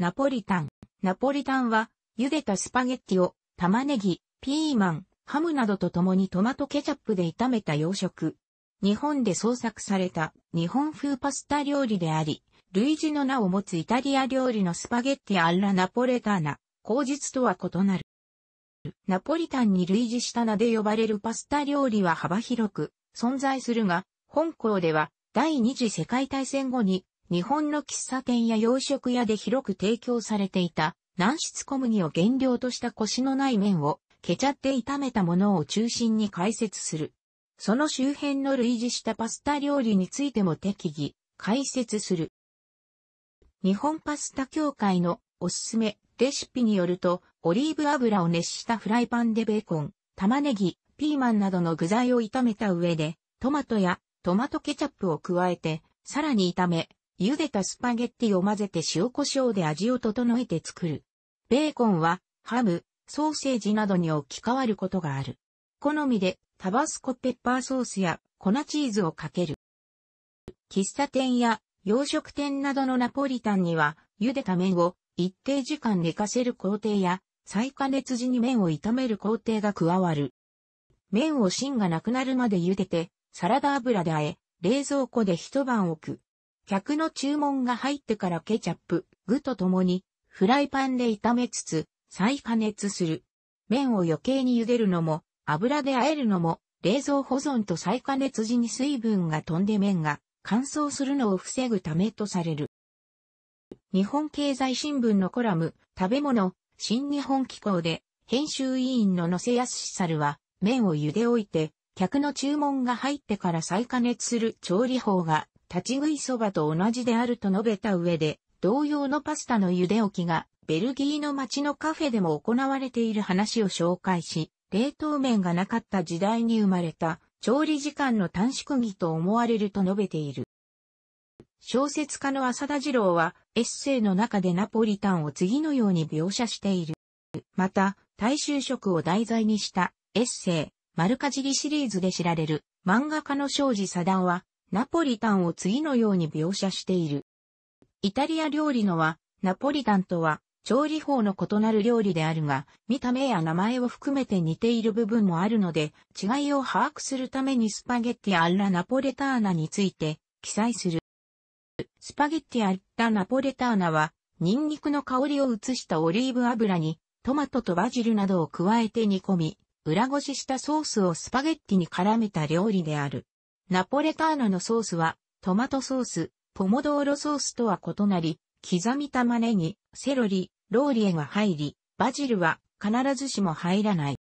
ナポリタン。ナポリタンは、茹でたスパゲッティを、玉ねぎ、ピーマン、ハムなどと共にトマトケチャップで炒めた洋食。日本で創作された日本風パスタ料理であり、類似の名を持つイタリア料理のスパゲッティアッラナポレターナ、口実とは異なる。ナポリタンに類似した名で呼ばれるパスタ料理は幅広く存在するが、本校では第二次世界大戦後に日本の喫茶店や洋食屋で広く提供されていた、軟質小麦を原料としたコシのない麺を、ケチャって炒めたものを中心に解説する。その周辺の類似したパスタ料理についても適宜、解説する。日本パスタ協会のおすすめレシピによると、オリーブ油を熱したフライパンでベーコン、玉ねぎ、ピーマンなどの具材を炒めた上で、トマトやトマトケチャップを加えて、さらに炒め、茹でたスパゲッティを混ぜて塩胡椒で味を整えて作る。ベーコンは、ハム、ソーセージなどに置き換わることがある。好みで、タバスコペッパーソースや粉チーズをかける。喫茶店や洋食店などのナポリタンには、茹でた麺を一定時間寝かせる工程や、再加熱時に麺を炒める工程が加わる。麺を芯がなくなるまで茹でて、サラダ油で和え、冷蔵庫で一晩置く。客の注文が入ってからケチャップ、具と共に、フライパンで炒めつつ、再加熱する。麺を余計に茹でるのも、油で和えるのも、冷蔵保存と再加熱時に水分が飛んで麺が乾燥するのを防ぐためとされる。日本経済新聞のコラム、食べ物、新日本機構で、編集委員の野瀬康猿は、麺を茹でおいて、客の注文が入ってから再加熱する調理法が立ち食いそばと同じであると述べた上で、同様のパスタの茹で置きが、ベルギーの街のカフェでも行われている話を紹介し、冷凍麺がなかった時代に生まれた、調理時間の短縮儀と思われると述べている。小説家の浅田二郎は、エッセイの中でナポリタンを次のように描写している。また、大衆食を題材にした、エッセイ、丸かじりシリーズで知られる、漫画家の庄司貞は、ナポリタンを次のように描写している。イタリア料理のは、ナポリタンとは、調理法の異なる料理であるが、見た目や名前を含めて似ている部分もあるので、違いを把握するためにスパゲッティアッラナポレターナについて記載する。スパゲッティアッラナポレターナは、ニンニクの香りを移したオリーブ油に、トマトとバジルなどを加えて煮込み、裏ごししたソースをスパゲッティに絡めた料理である。ナポレターノのソースは、トマトソース、ポモドーロソースとは異なり、刻み玉ねぎ、セロリ、ローリエが入り、バジルは必ずしも入らない。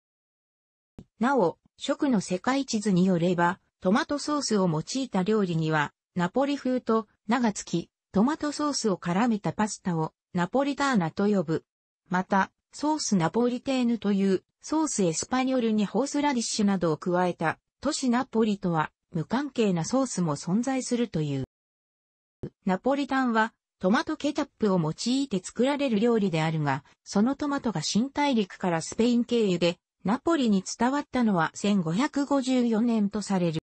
なお、食の世界地図によれば、トマトソースを用いた料理には、ナポリ風と名が付き、トマトソースを絡めたパスタをナポリターナと呼ぶ。また、ソースナポリテーヌというソースエスパニョルにホースラディッシュなどを加えた都市ナポリとは無関係なソースも存在するという。ナポリタンはトマトケチャップを用いて作られる料理であるが、そのトマトが新大陸からスペイン経由でナポリに伝わったのは1554年とされる。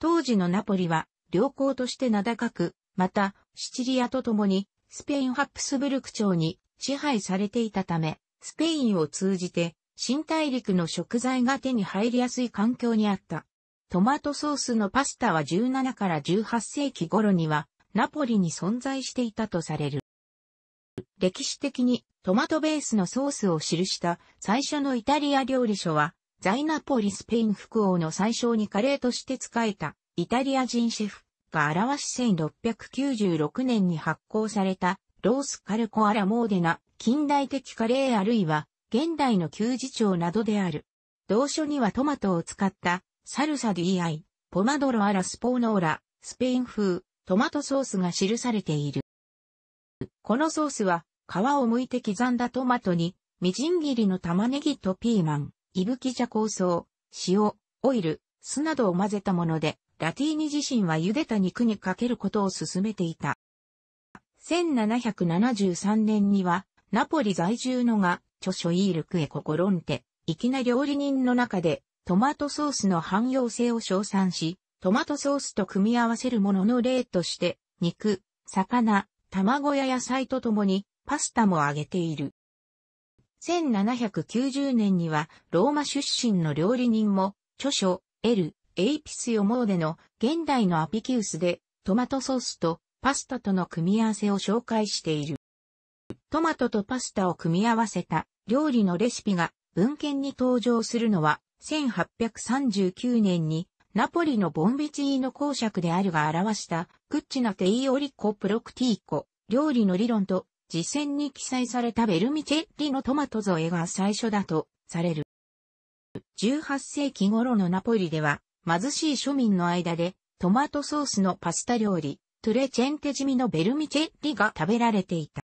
当時のナポリは良好として名高く、またシチリアと共にスペインハプスブルク町に支配されていたため、スペインを通じて新大陸の食材が手に入りやすい環境にあった。トマトソースのパスタは17から18世紀頃にはナポリに存在していたとされる。歴史的にトマトベースのソースを記した最初のイタリア料理書は在ナポリスペイン副王の最初にカレーとして使えたイタリア人シェフが表し1696年に発行されたロースカルコアラモーデナ近代的カレーあるいは現代の給仕長などである。同書にはトマトを使ったサルサディアイ、ポマドロアラスポーノーラ、スペイン風、トマトソースが記されている。このソースは、皮を剥いて刻んだトマトに、みじん切りの玉ねぎとピーマン、いぶきじゃ香草、塩、オイル、酢などを混ぜたもので、ラティーニ自身は茹でた肉にかけることを勧めていた。1773年には、ナポリ在住のが、著書イールクエココロンテ、粋な料理人の中で、トマトソースの汎用性を称賛し、トマトソースと組み合わせるものの例として、肉、魚、卵や野菜とともに、パスタも揚げている。1790年には、ローマ出身の料理人も、著書、エル、エイピスヨモーデの現代のアピキウスで、トマトソースとパスタとの組み合わせを紹介している。トマトとパスタを組み合わせた料理のレシピが文献に登場するのは1839年にナポリのボンビチーノ公爵であるが表したクッチナテイオリコプロクティーコ料理の理論と実践に記載されたベルミチェッリのトマト添えが最初だとされる。18世紀頃のナポリでは貧しい庶民の間でトマトソースのパスタ料理、トゥレチェンテジミのベルミチェッリが食べられていた。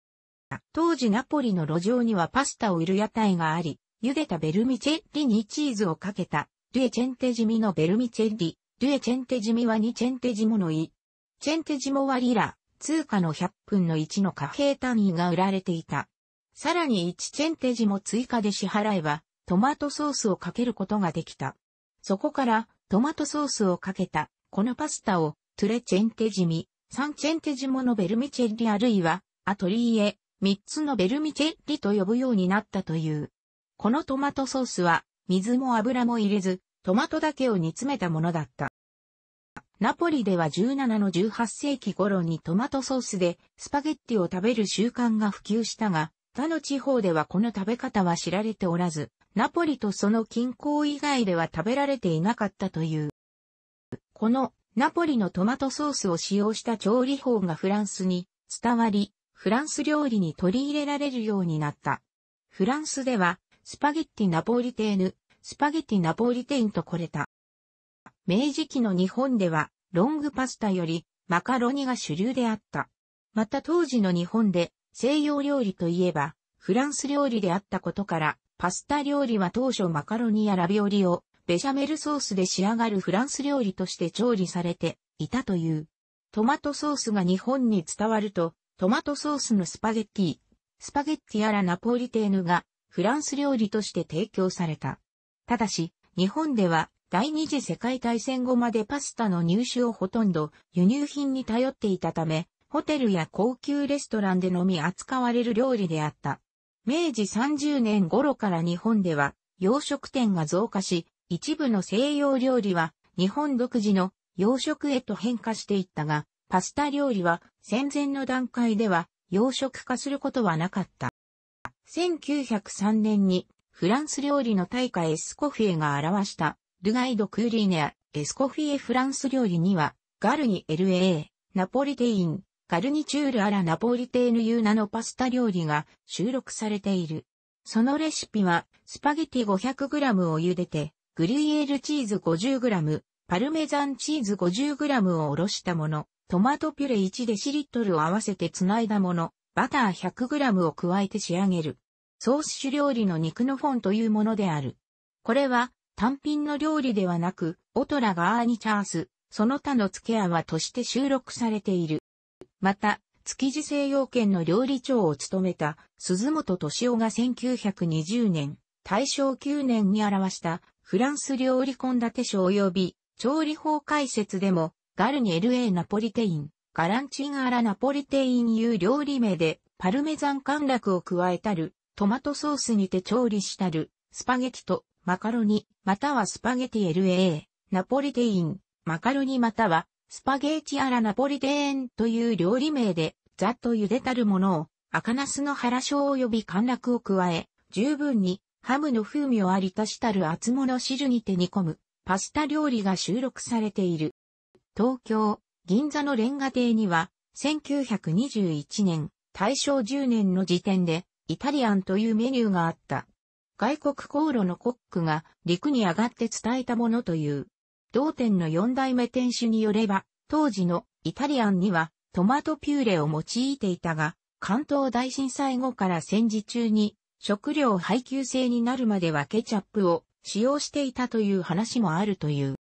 当時ナポリの路上にはパスタを売る屋台があり、茹でたベルミチェッリにチーズをかけた、デュエチェンテジミのベルミチェッリ、デュエチェンテジミは2チェンテジモのイ。チェンテジモはリラ、通貨の100分の1の貨幣単位が売られていた。さらに1チェンテジモ追加で支払えば、トマトソースをかけることができた。そこから、トマトソースをかけた、このパスタを、トゥレチェンテジミ、3チェンテジモのベルミチェッリあるいは、アトリーエ、3つのベルミチェッリと呼ぶようになったという。このトマトソースは、水も油も入れず、トマトだけを煮詰めたものだった。ナポリでは17の18世紀頃にトマトソースでスパゲッティを食べる習慣が普及したが、他の地方ではこの食べ方は知られておらず、ナポリとその近郊以外では食べられていなかったという。このナポリのトマトソースを使用した調理法がフランスに伝わり、フランス料理に取り入れられるようになった。フランスではスパゲッティナポリテーヌ、スパゲッティナポリテーンとこれた。明治期の日本では、ロングパスタより、マカロニが主流であった。また当時の日本で、西洋料理といえば、フランス料理であったことから、パスタ料理は当初マカロニやラビオリを、ベシャメルソースで仕上がるフランス料理として調理されていたという。トマトソースが日本に伝わると、トマトソースのスパゲッティ、スパゲッティやらナポリテーヌがフランス料理として提供された。ただし、日本では第二次世界大戦後までパスタの入手をほとんど輸入品に頼っていたため、ホテルや高級レストランでのみ扱われる料理であった。明治30年頃から日本では洋食店が増加し、一部の西洋料理は日本独自の洋食へと変化していったが、パスタ料理は戦前の段階では洋食化することはなかった。1903年にフランス料理の大家エスコフィエが表したルガイド・クーリーネア、エスコフィエフランス料理にはガルニ LA、ナポリテイン、ガルニチュールアラナポリテーヌユーナのパスタ料理が収録されている。そのレシピは、スパゲティ 500g を茹でて、グリュイエールチーズ 50g、パルメザンチーズ 50g をおろしたもの、トマトピュレ1デシリットルを合わせてつないだもの、バター 100g を加えて仕上げる。ソース種料理の肉のフォンというものである。これは単品の料理ではなく、オトラガーニチャース、その他の付け合わとして収録されている。また、築地西洋圏の料理長を務めた鈴本敏夫が1920年、大正9年に表したフランス料理献立書及び調理法解説でもガルニエルエナポリテイン、ガランチンアラナポリテインいう料理名で、パルメザン陥楽を加えたる、トマトソースにて調理したる、スパゲティとマカロニ、またはスパゲティ LA、ナポリテイン、マカロニまたは、スパゲーティアラナポリテーンという料理名で、ざっと茹でたるものを、赤ナスの原椒及び陥楽を加え、十分にハムの風味をあり足したる厚物汁にて煮込むパスタ料理が収録されている。東京、銀座のレンガ亭には、1921年、大正10年の時点で、イタリアンというメニューがあった。外国航路のコックが陸に上がって伝えたものという。同店の4代目店主によれば、当時のイタリアンにはトマトピューレを用いていたが、関東大震災後から戦時中に食料配給制になるまではケチャップを使用していたという話もあるという。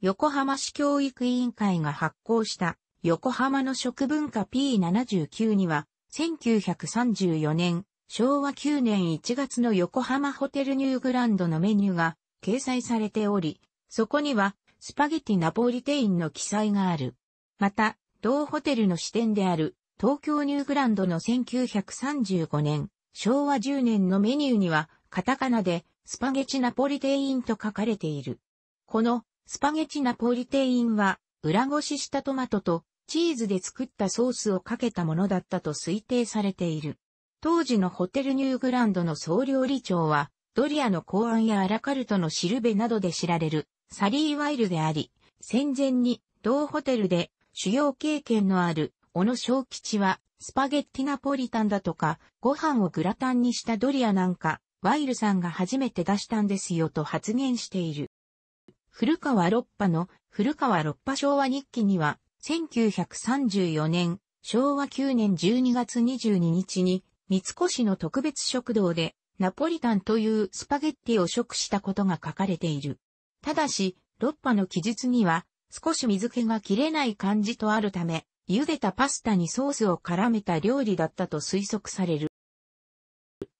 横浜市教育委員会が発行した横浜の食文化 P79 には、1934年、昭和9年1月の横浜ホテルニューグランドのメニューが掲載されており、そこにはスパゲティナポリテインの記載がある。また、同ホテルの支店である東京ニューグランドの1935年、昭和10年のメニューにはカタカナでスパゲティナポリテインと書かれている。このスパゲチナポリテインは、裏ごししたトマトとチーズで作ったソースをかけたものだったと推定されている。当時のホテルニューグランドの総料理長は、ドリアの考案やアラカルトのシルベなどで知られるサリー・ワイルであり、戦前に同ホテルで主要経験のある小野正吉はスパゲッティナポリタンだとか、ご飯をグラタンにしたドリアなんか、ワイルさんが初めて出したんですよと発言している。古川六波の古川六波昭和日記には、1934年、昭和9年12月22日に、三越の特別食堂で、ナポリタンというスパゲッティを食したことが書かれている。ただし、六波の記述には、少し水気が切れない感じとあるため、茹でたパスタにソースを絡めた料理だったと推測される。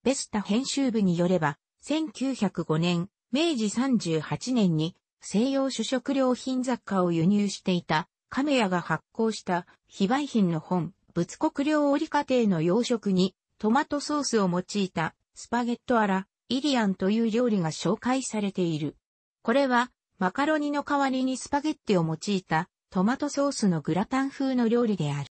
ベスタ編集部によれば、1905年、明治38年に西洋主食料品雑貨を輸入していた亀屋が発行した非売品の本、仏国料織家庭の洋食にトマトソースを用いたスパゲットアラ、イリアンという料理が紹介されている。これはマカロニの代わりにスパゲッティを用いたトマトソースのグラタン風の料理である。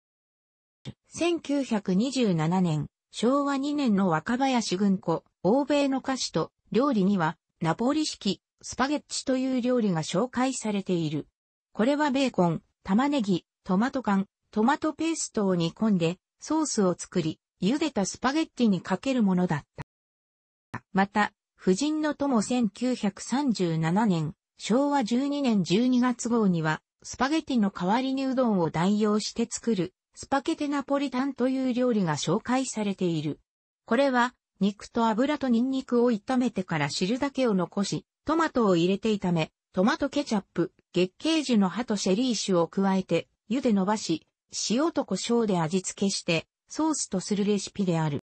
1927年、昭和2年の若林軍子、欧米の菓子と料理にはナポリ式、スパゲッチという料理が紹介されている。これはベーコン、玉ねぎ、トマト缶、トマトペーストを煮込んで、ソースを作り、茹でたスパゲッティにかけるものだった。また、夫人の友1937年、昭和12年12月号には、スパゲティの代わりにうどんを代用して作る、スパゲテナポリタンという料理が紹介されている。これは、肉と油とニンニクを炒めてから汁だけを残し、トマトを入れて炒め、トマトケチャップ、月桂樹の葉とシェリー酒を加えて、湯で伸ばし、塩と胡椒で味付けして、ソースとするレシピである。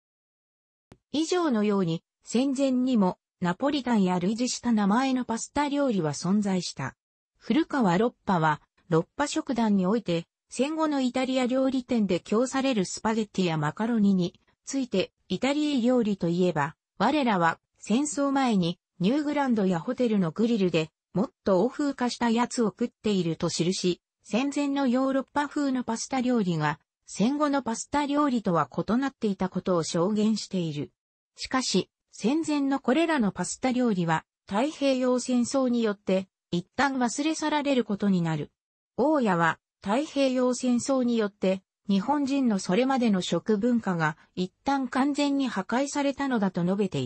以上のように、戦前にも、ナポリタンや類似した名前のパスタ料理は存在した。古川ロッパは、ロッパ食団において、戦後のイタリア料理店で供されるスパゲッティやマカロニについて、イタリー料理といえば、我らは戦争前にニューグランドやホテルのグリルで、もっと欧風化したやつを食っていると記し、戦前のヨーロッパ風のパスタ料理が、戦後のパスタ料理とは異なっていたことを証言している。しかし、戦前のこれらのパスタ料理は、太平洋戦争によって、一旦忘れ去られることになる。大家は、太平洋戦争によって、日本人のそれまでの食文化が一旦完全に破壊されたのだと述べている。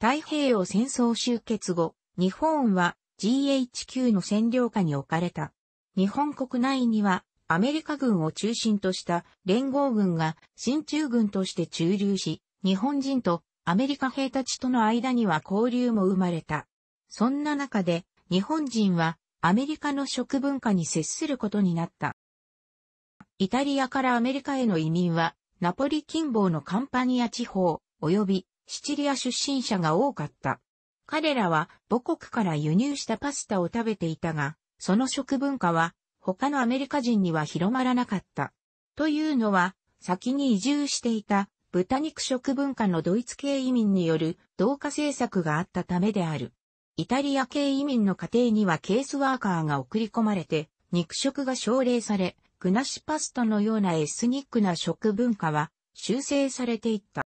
太平洋戦争終結後、日本は GHQ の占領下に置かれた。日本国内にはアメリカ軍を中心とした連合軍が新中軍として駐留し、日本人とアメリカ兵たちとの間には交流も生まれた。そんな中で日本人はアメリカの食文化に接することになった。イタリアからアメリカへの移民はナポリ近傍のカンパニア地方及びシチリア出身者が多かった。彼らは母国から輸入したパスタを食べていたが、その食文化は他のアメリカ人には広まらなかった。というのは、先に移住していた豚肉食文化のドイツ系移民による同化政策があったためである。イタリア系移民の家庭にはケースワーカーが送り込まれて、肉食が奨励され、具なしパスタのようなエスニックな食文化は修正されていった。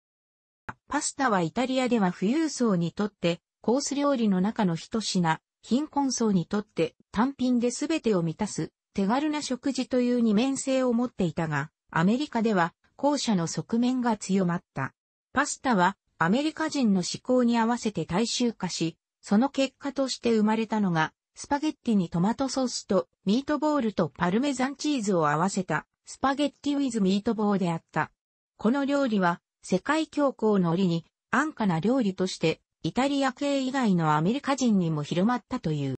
パスタはイタリアでは富裕層にとってコース料理の中の一品、貧困層にとって単品で全てを満たす手軽な食事という二面性を持っていたが、アメリカでは後者の側面が強まった。パスタはアメリカ人の思考に合わせて大衆化し、その結果として生まれたのが、スパゲッティにトマトソースとミートボールとパルメザンチーズを合わせたスパゲッティウィズミートボーであった。この料理は世界恐慌の折に安価な料理としてイタリア系以外のアメリカ人にも広まったという。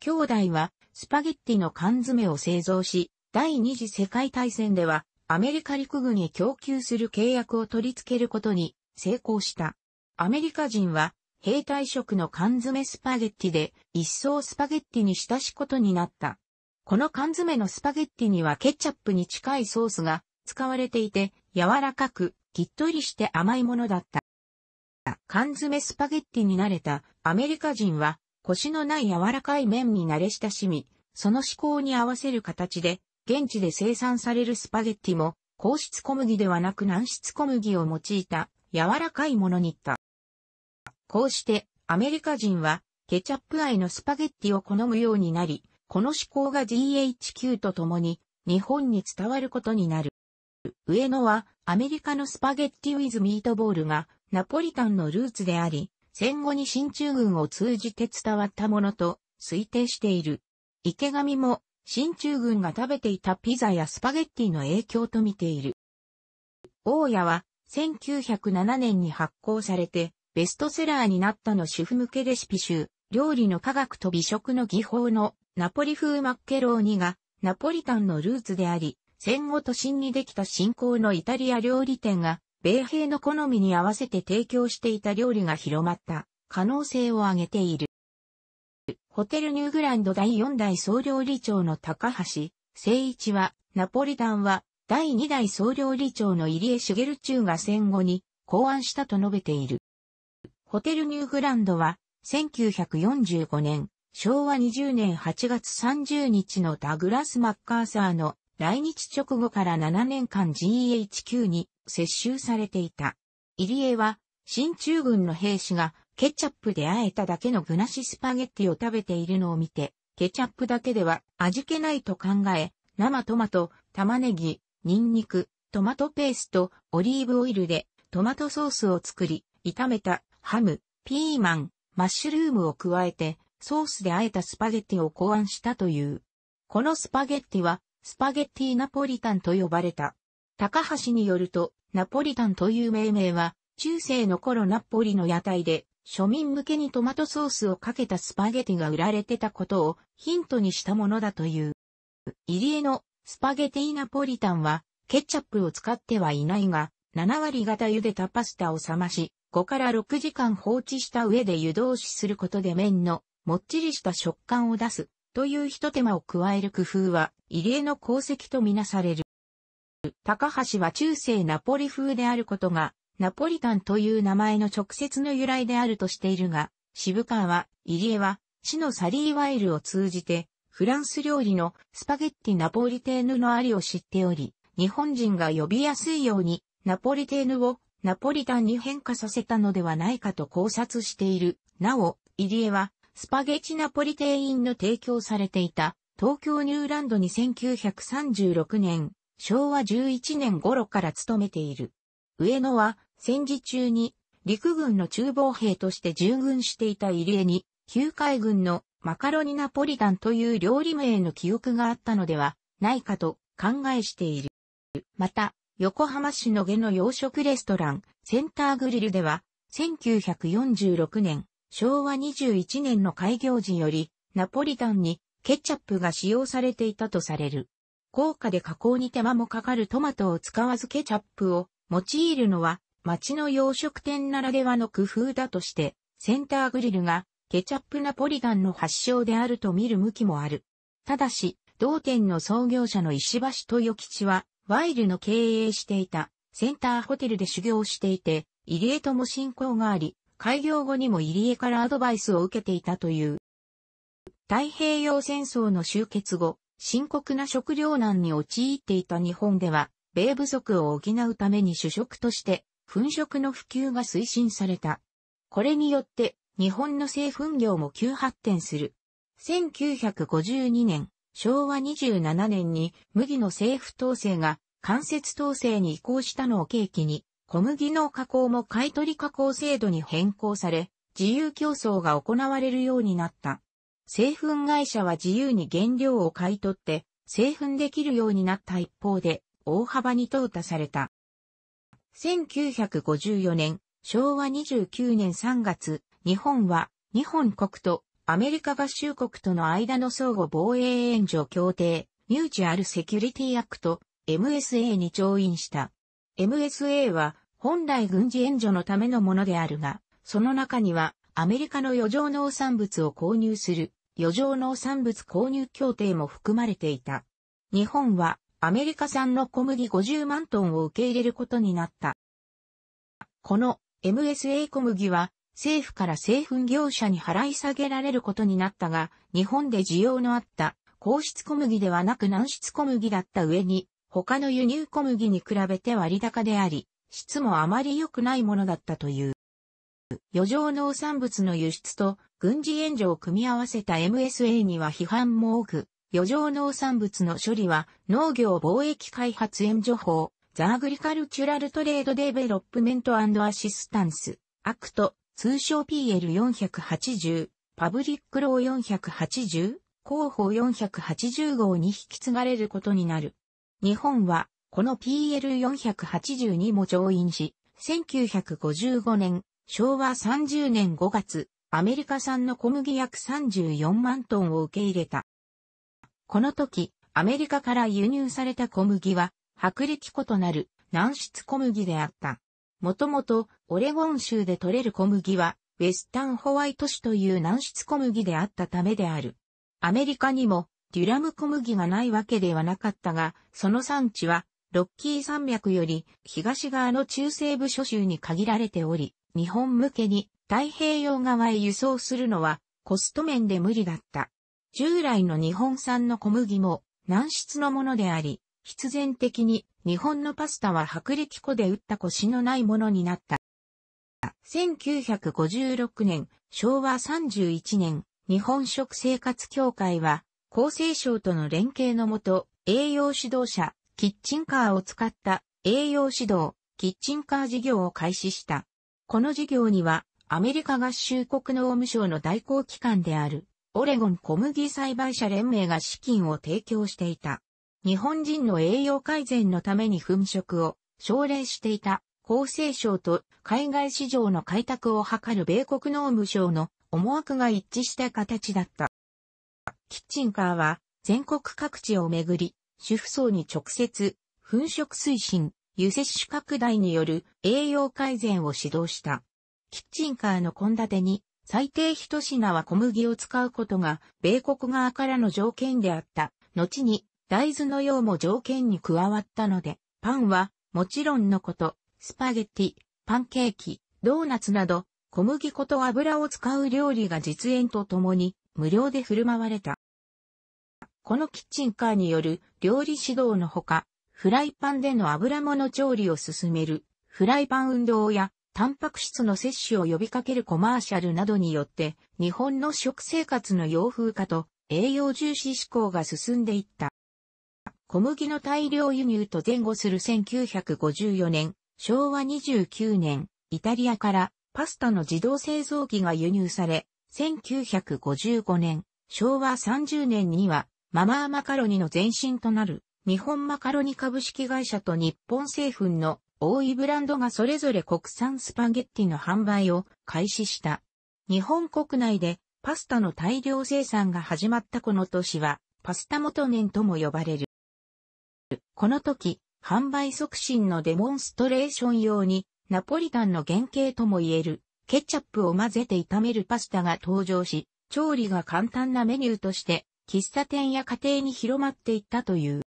兄弟はスパゲッティの缶詰を製造し、第二次世界大戦ではアメリカ陸軍へ供給する契約を取り付けることに成功した。アメリカ人は兵隊食の缶詰スパゲッティで一層スパゲッティに親しことになった。この缶詰のスパゲッティにはケチャップに近いソースが使われていて柔らかくきっとりして甘いものだった。缶詰スパゲッティに慣れたアメリカ人は、腰のない柔らかい麺に慣れ親しみ、その思考に合わせる形で、現地で生産されるスパゲッティも、硬質小麦ではなく軟質小麦を用いた柔らかいものにった。こうしてアメリカ人はケチャップ愛のスパゲッティを好むようになり、この思考が g h q と共に日本に伝わることになる。上野はアメリカのスパゲッティウィズミートボールがナポリタンのルーツであり、戦後に新中軍を通じて伝わったものと推定している。池上も新中軍が食べていたピザやスパゲッティの影響と見ている。大家は1907年に発行されてベストセラーになったの主婦向けレシピ集、料理の科学と美食の技法のナポリ風マッケローニがナポリタンのルーツであり、戦後都心にできた新興のイタリア料理店が、米兵の好みに合わせて提供していた料理が広まった可能性を挙げている。ホテルニューグランド第4代総料理長の高橋、誠一は、ナポリタンは、第2代総料理長の入江茂中が戦後に考案したと述べている。ホテルニューグランドは、1945年、昭和20年8月30日のダグラス・マッカーサーの来日直後から7年間 GHQ に接収されていた。入江は、新中軍の兵士がケチャップで和えただけの具なしスパゲッティを食べているのを見て、ケチャップだけでは味気ないと考え、生トマト、玉ねぎ、ニンニク、トマトペースト、オリーブオイルでトマトソースを作り、炒めたハム、ピーマン、マッシュルームを加えて、ソースで和えたスパゲッティを考案したという。このスパゲッティはスパゲッティナポリタンと呼ばれた。高橋によると、ナポリタンという命名は、中世の頃ナポリの屋台で、庶民向けにトマトソースをかけたスパゲティが売られてたことをヒントにしたものだという。入江のスパゲティナポリタンは、ケチャップを使ってはいないが、7割型茹でたパスタを冷まし、5から6時間放置した上で湯通しすることで麺のもっちりした食感を出すという一手間を加える工夫は異例の功績とみなされる。高橋は中世ナポリ風であることが、ナポリタンという名前の直接の由来であるとしているが、渋川は、入江は、市のサリーワイルを通じて、フランス料理のスパゲッティナポリテーヌのありを知っており、日本人が呼びやすいように、ナポリテーヌをナポリタンに変化させたのではないかと考察している。なお、入江は、スパゲチナポリイ員の提供されていた、東京ニューランドに1936年、昭和11年頃から勤めている。上野は、戦時中に、陸軍の厨房兵として従軍していた入江に、旧海軍のマカロニナポリタンという料理名の記憶があったのではないかと考えしている。また、横浜市の下の洋食レストラン、センターグリルでは、1946年、昭和21年の開業時より、ナポリタンにケチャップが使用されていたとされる。高価で加工に手間もかかるトマトを使わずケチャップを用いるのは、町の洋食店ならではの工夫だとして、センターグリルがケチャップナポリタンの発祥であると見る向きもある。ただし、同店の創業者の石橋豊吉は、ワイルの経営していたセンターホテルで修行していて、入江とも親交があり、開業後にも入江からアドバイスを受けていたという。太平洋戦争の終結後、深刻な食糧難に陥っていた日本では、米不足を補うために主食として、粉食の普及が推進された。これによって、日本の製粉業も急発展する。1952年、昭和27年に麦の政府統制が間接統制に移行したのを契機に、小麦の加工も買取加工制度に変更され、自由競争が行われるようになった。製粉会社は自由に原料を買い取って、製粉できるようになった一方で、大幅に淘汰された。1954年、昭和29年3月、日本は、日本国とアメリカ合衆国との間の相互防衛援助協定、ミューチュアルセキュリティアクト、MSA に調印した。MSA は本来軍事援助のためのものであるが、その中にはアメリカの余剰農産物を購入する余剰農産物購入協定も含まれていた。日本はアメリカ産の小麦50万トンを受け入れることになった。この MSA 小麦は政府から製粉業者に払い下げられることになったが、日本で需要のあった皇質小麦ではなく軟質小麦だった上に、他の輸入小麦に比べて割高であり、質もあまり良くないものだったという。余剰農産物の輸出と軍事援助を組み合わせた MSA には批判も多く、余剰農産物の処理は農業貿易開発援助法、ザ・アグリカルチュラルトレードデベロップメントアシスタンス、アクト、通称 PL480、パブリックロー480、広報480号に引き継がれることになる。日本は、この PL482 も上院し、1955年、昭和30年5月、アメリカ産の小麦約34万トンを受け入れた。この時、アメリカから輸入された小麦は、薄力粉となる軟質小麦であった。もともと、オレゴン州で採れる小麦は、ウェスタンホワイト市という軟質小麦であったためである。アメリカにもデュラム小麦がないわけではなかったが、その産地は、ロッキー山脈より東側の中西部諸州に限られており、日本向けに太平洋側へ輸送するのはコスト面で無理だった。従来の日本産の小麦も軟質のものであり、必然的に日本のパスタは薄力粉で打った腰のないものになった。1956年、昭和31年、日本食生活協会は厚生省との連携のもと、栄養指導者、キッチンカーを使った栄養指導、キッチンカー事業を開始した。この事業には、アメリカ合衆国農務省の代行機関である、オレゴン小麦栽培者連盟が資金を提供していた。日本人の栄養改善のために粉食を奨励していた厚生省と海外市場の開拓を図る米国農務省の思惑が一致した形だった。キッチンカーは全国各地をめぐり、主婦層に直接、粉食推進、油摂取拡大による栄養改善を指導した。キッチンカーの献立に最低一品は小麦を使うことが米国側からの条件であった。後に大豆の用も条件に加わったので、パンはもちろんのこと、スパゲッティ、パンケーキ、ドーナツなど小麦粉と油を使う料理が実演とともに無料で振る舞われた。このキッチンカーによる料理指導のほか、フライパンでの油物調理を進める、フライパン運動や、タンパク質の摂取を呼びかけるコマーシャルなどによって、日本の食生活の洋風化と栄養重視志向が進んでいった。小麦の大量輸入と前後する1954年、昭和29年、イタリアからパスタの自動製造機が輸入され、1955年、昭和30年には、ママーマカロニの前身となる、日本マカロニ株式会社と日本製粉の多いブランドがそれぞれ国産スパゲッティの販売を開始した。日本国内でパスタの大量生産が始まったこの年は、パスタ元年とも呼ばれる。この時、販売促進のデモンストレーション用に、ナポリタンの原型とも言える、ケチャップを混ぜて炒めるパスタが登場し、調理が簡単なメニューとして、喫茶店や家庭に広まっていったという。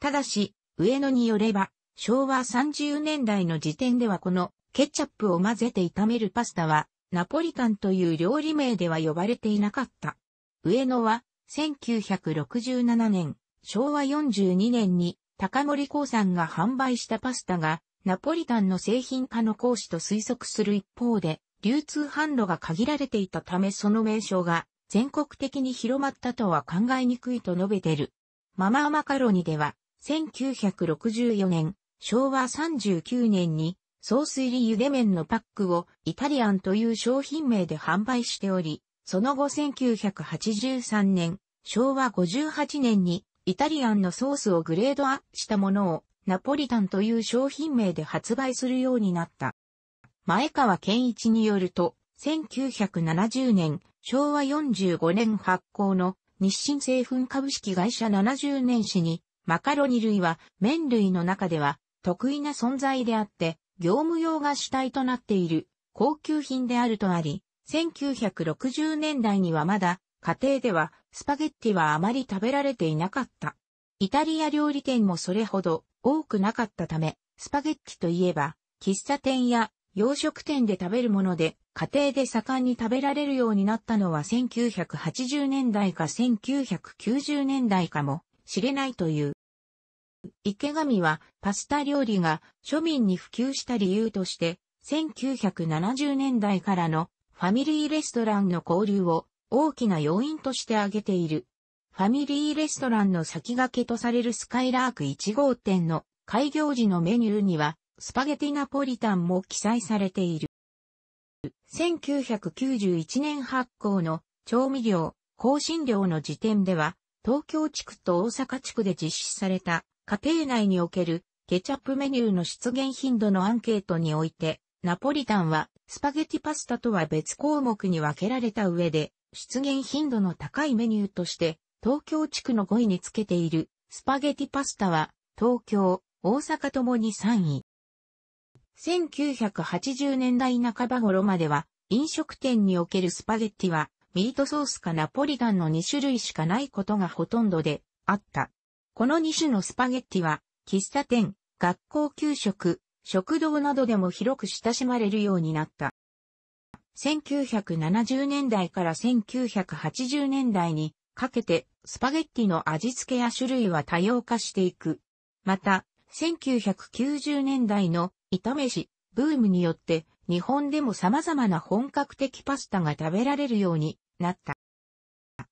ただし、上野によれば、昭和30年代の時点ではこのケチャップを混ぜて炒めるパスタは、ナポリタンという料理名では呼ばれていなかった。上野は、1967年、昭和42年に高森興産が販売したパスタが、ナポリタンの製品化の講師と推測する一方で、流通販路が限られていたためその名称が全国的に広まったとは考えにくいと述べてる。マママカロニでは、1964年、昭和39年に、総水入りゆで麺のパックをイタリアンという商品名で販売しており、その後1983年、昭和58年にイタリアンのソースをグレードアップしたものをナポリタンという商品名で発売するようになった。前川健一によると、1970年、昭和45年発行の日清製粉株式会社70年史に、マカロニ類は麺類の中では得意な存在であって、業務用が主体となっている高級品であるとあり、1960年代にはまだ家庭ではスパゲッティはあまり食べられていなかった。イタリア料理店もそれほど多くなかったため、スパゲッティといえば、喫茶店や洋食店で食べるもので、家庭で盛んに食べられるようになったのは1980年代か1990年代かもしれないという。池上はパスタ料理が庶民に普及した理由として、1970年代からのファミリーレストランの交流を大きな要因として挙げている。ファミリーレストランの先駆けとされるスカイラーク1号店の開業時のメニューには、スパゲティナポリタンも記載されている。1991年発行の調味料、香辛料の時点では、東京地区と大阪地区で実施された家庭内におけるケチャップメニューの出現頻度のアンケートにおいて、ナポリタンはスパゲティパスタとは別項目に分けられた上で、出現頻度の高いメニューとして東京地区の5位につけているスパゲティパスタは東京、大阪ともに3位。1980年代半ば頃までは飲食店におけるスパゲティはミートソースかナポリタンの2種類しかないことがほとんどであった。この2種のスパゲッティは喫茶店、学校給食、食堂などでも広く親しまれるようになった。1970年代から1980年代にかけて、スパゲッティの味付けや種類は多様化していく。また、1990年代の炒めし、ブームによって、日本でも様々な本格的パスタが食べられるようになった。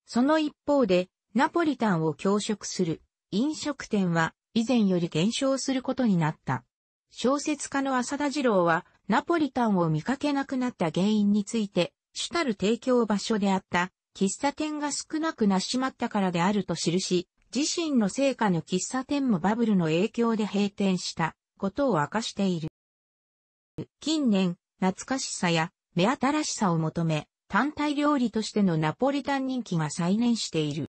その一方で、ナポリタンを強食する飲食店は以前より減少することになった。小説家の浅田二郎は、ナポリタンを見かけなくなった原因について、主たる提供場所であった喫茶店が少なくなしまったからであると記し、自身の成果の喫茶店もバブルの影響で閉店したことを明かしている。近年、懐かしさや目新しさを求め、単体料理としてのナポリタン人気が再燃している。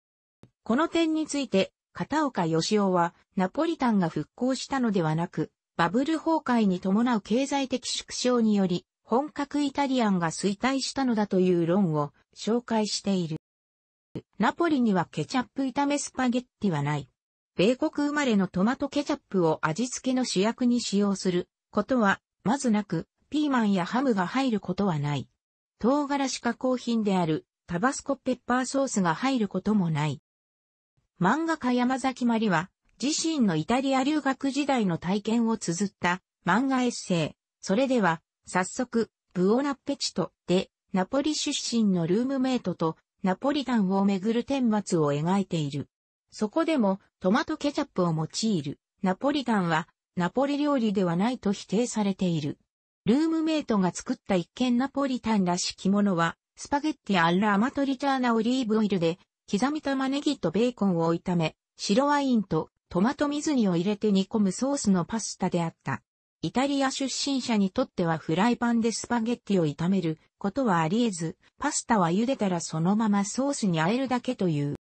この点について、片岡義雄は、ナポリタンが復興したのではなく、バブル崩壊に伴う経済的縮小により、本格イタリアンが衰退したのだという論を紹介している。ナポリにはケチャップ炒めスパゲッティはない。米国生まれのトマトケチャップを味付けの主役に使用することは、まずなく、ピーマンやハムが入ることはない。唐辛子加工品であるタバスコペッパーソースが入ることもない。漫画家山崎まりは、自身のイタリア留学時代の体験を綴った漫画エッセイ、それでは早速、ブオナッペチトで、ナポリ出身のルームメイトと、ナポリタンをめぐる天末を描いている。そこでも、トマトケチャップを用いる、ナポリタンは、ナポリ料理ではないと否定されている。ルームメイトが作った一見ナポリタンらしきものは、スパゲッティアンラアマトリチャーナオリーブオイルで、刻み玉ねぎとベーコンを炒め、白ワインとトマト水煮を入れて煮込むソースのパスタであった。イタリア出身者にとってはフライパンでスパゲッティを炒めることはあり得ず、パスタは茹でたらそのままソースに和えるだけという。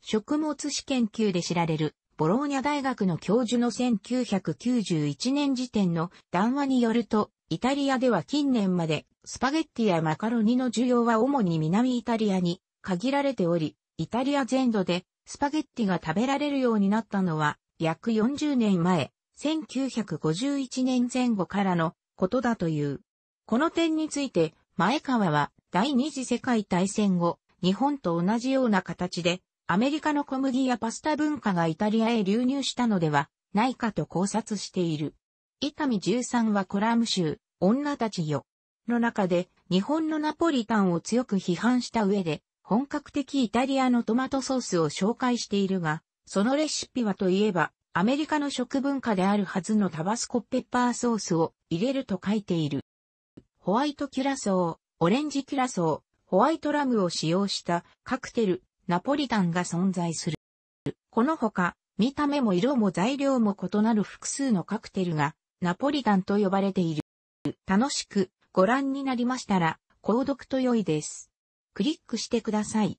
食物史研究で知られる、ボローニャ大学の教授の1991年時点の談話によると、イタリアでは近年まで、スパゲッティやマカロニの需要は主に南イタリアに限られており、イタリア全土でスパゲッティが食べられるようになったのは、約40年前、1951年前後からのことだという。この点について、前川は第二次世界大戦後、日本と同じような形で、アメリカの小麦やパスタ文化がイタリアへ流入したのではないかと考察している。伊丹13はコラム集、女たちよ。の中で、日本のナポリタンを強く批判した上で、本格的イタリアのトマトソースを紹介しているが、そのレシピはといえば、アメリカの食文化であるはずのタバスコペッパーソースを入れると書いている。ホワイトキュラソー、オレンジキュラソー、ホワイトラムを使用したカクテル、ナポリタンが存在する。このほか、見た目も色も材料も異なる複数のカクテルがナポリタンと呼ばれている。楽しくご覧になりましたら、購読と良いです。クリックしてください。